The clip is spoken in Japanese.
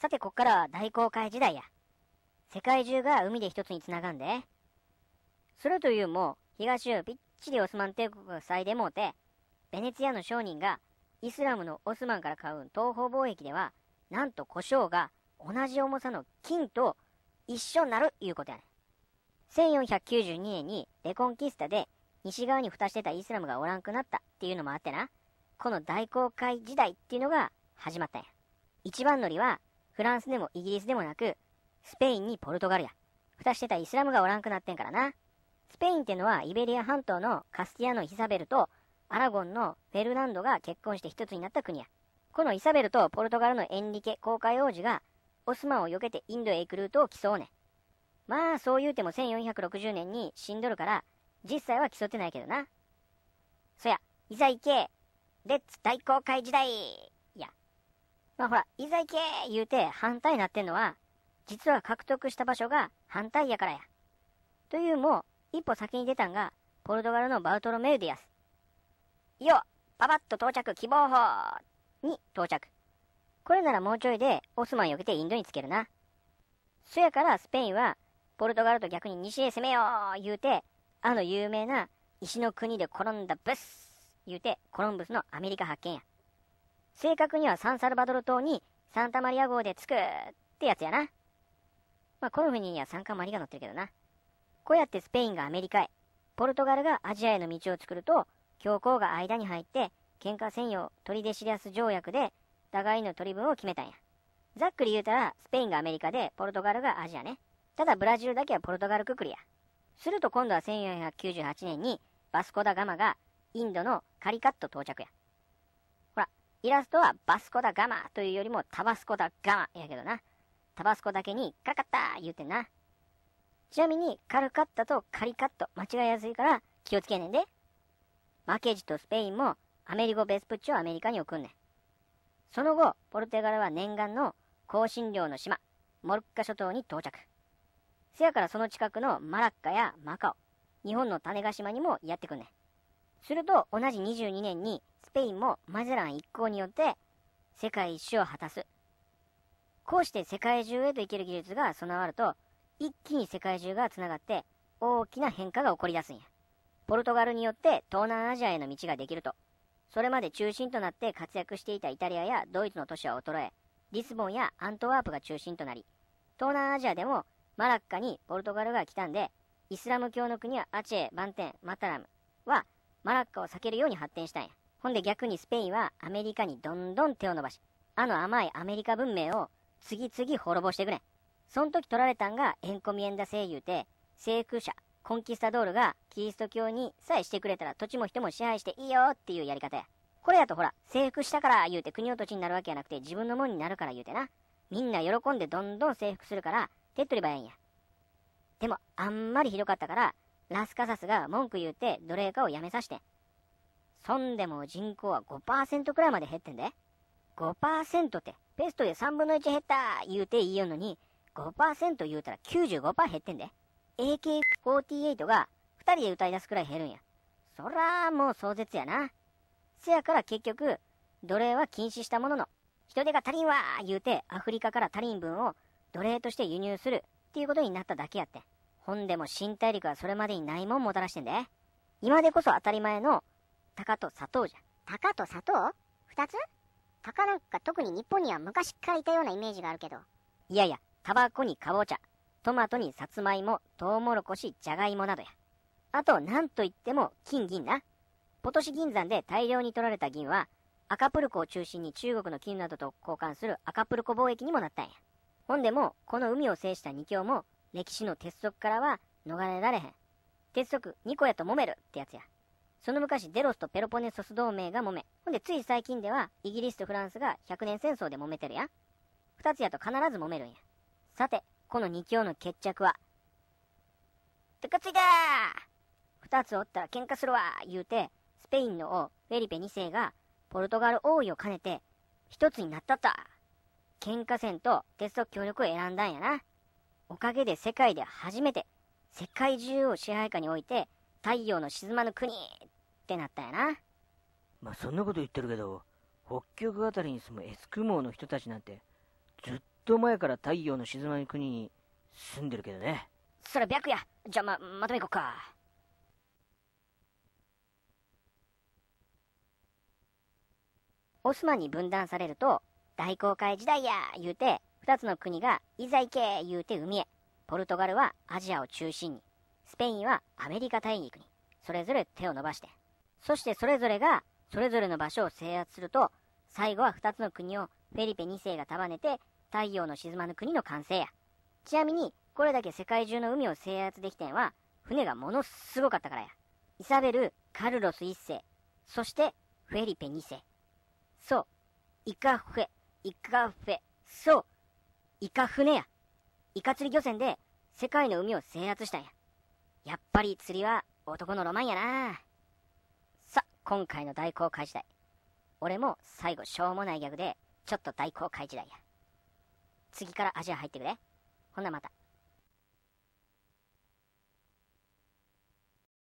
さてこっからは大航海時代や。世界中が海で一つに繋がんで。それというもう、東をぴっちりオスマン帝国が塞いでもうて、ベネツィアの商人がイスラムのオスマンから買う東方貿易では、なんと胡椒が同じ重さの金と一緒になるいうことやね1492年にレコンキスタで西側に蓋してたイスラムがおらんくなったっていうのもあってな、この大航海時代っていうのが始まったんや。一番乗りはフランスでもイギリスでもなく、スペインにポルトガルや。蓋してたイスラムがおらんくなってんからな。スペインってのはイベリア半島のカスティアのイサベルとアラゴンのフェルナンドが結婚して一つになった国や。このイサベルとポルトガルのエンリケ公開王子がオスマンを避けてインドへ行くルートを競うね。まあそう言うても1460年に死んどるから実際は競ってないけどな。そや、いざ行けレッツ大航海時代まあほら、いざ行け言うて反対になってんのは、実は獲得した場所が反対やからや。というもう、一歩先に出たんが、ポルトガルのバウトロメウディアス。よパパッと到着希望法に到着。これならもうちょいで、オスマン避けてインドにつけるな。そやからスペインは、ポルトガルと逆に西へ攻めよう言うて、あの有名な石の国で転んだブス言うて、コロンブスのアメリカ発見や。正確にはサンサルバドル島にサンタマリア号で着くってやつやな。まあ、この船にはサンカマリが乗ってるけどな。こうやってスペインがアメリカへ、ポルトガルがアジアへの道を作ると、教皇が間に入って、喧嘩専用取り出シリアス条約で、互いの取り分を決めたんや。ざっくり言うたら、スペインがアメリカで、ポルトガルがアジアね。ただブラジルだけはポルトガルくくりや。すると今度は1498年に、バスコダガマがインドのカリカット到着や。イラストはバスコダガマというよりもタバスコダガマやけどな。タバスコだけにカカッタ言うてんな。ちなみにカルカッタとカリカット間違いやすいから気をつけねんで。マケジとスペインもアメリゴ・ベスプッチをアメリカに送んねん。その後、ポルテガルは念願の香辛料の島、モルッカ諸島に到着。せやからその近くのマラッカやマカオ、日本の種子島にもやってくんねん。すると同じ22年にスペインもマゼラン一行によって世界一周を果たす。こうして世界中へと行ける技術が備わると、一気に世界中が繋がって大きな変化が起こり出すんや。ポルトガルによって東南アジアへの道ができると。それまで中心となって活躍していたイタリアやドイツの都市は衰え、リスボンやアントワープが中心となり、東南アジアでもマラッカにポルトガルが来たんで、イスラム教の国はアチェ、バンテン、マタラムはマラッカを避けるように発展したんや。ほんで逆にスペインはアメリカにどんどん手を伸ばし、あの甘いアメリカ文明を次々滅ぼしてくれん。そん時取られたんがエンコミエンダ声優で、征服者、コンキスタドールがキリスト教にさえしてくれたら土地も人も支配していいよっていうやり方や。これやとほら、征服したから言うて国の土地になるわけやなくて自分のもんになるから言うてな。みんな喜んでどんどん征服するから、手っ取り早いんや。でも、あんまりひどかったから、ラスカサスが文句言うて奴隷化をやめさして。そんでも人口は5%くらいまで減ってんで。5%ってペストで3分の1減った言うて言いよんのに、5%言うたら95%減ってんで。AK48 が2人で歌い出すくらい減るんや。そらもう壮絶やな。せやから結局、奴隷は禁止したものの、人手が足りんわー言うてアフリカから足りん分を奴隷として輸入するっていうことになっただけやってほんでも新大陸はそれまでにないもんもたらしてんで。今でこそ当たり前の、鷹と砂糖じゃ。鷹と砂糖二つ鷹なんか特に日本には昔からいたようなイメージがあるけど。いやいや、タバコにカボチャ、トマトにサツマイモ、トウモロコシ、ジャガイモなどや。あと、なんといっても、金銀な。今年銀山で大量に取られた銀は、赤プルコを中心に中国の金などと交換する赤プルコ貿易にもなったんや。ほんでも、この海を制した二強も、歴史の鉄則からは逃れられへん。鉄則、ニコやと揉めるってやつや。その昔、デロスとペロポネソス同盟が揉め。ほんで、つい最近では、イギリスとフランスが100年戦争で揉めてるや。二つやと必ず揉めるんや。さて、この二強の決着は、てかついたー二つおったら喧嘩するわ言うて、スペインの王、フェリペ2世が、ポルトガル王位を兼ねて、一つになったった喧嘩戦と鉄則協力を選んだんやな。おかげで世界で初めて世界中を支配下に置いて太陽の沈まぬ国ってなったんやなまあそんなこと言ってるけど北極あたりに住むエスクモーの人たちなんてずっと前から太陽の沈まぬ国に住んでるけどねそれ白やじゃあままとめいこっかオスマンに分断されると大航海時代や言うて2つの国がいざ行け言うて海へ。ポルトガルはアジアを中心に、スペインはアメリカ大陸に、それぞれ手を伸ばして、そしてそれぞれがそれぞれの場所を制圧すると、最後は2つの国をフェリペ2世が束ねて太陽の沈まぬ国の完成や。ちなみに、これだけ世界中の海を制圧できたんは、船がものすごかったからや。イサベル、カルロス1世、そしてフェリペ2世。そう。イカフェ、イカフェ、そう。イカ船や。イカ釣り漁船で世界の海を制圧したんや。やっぱり釣りは男のロマンやなさ、今回の大航海時代。俺も最後しょうもないギャグで、ちょっと大航海時代や。次からアジア入ってくれ。ほんなまた。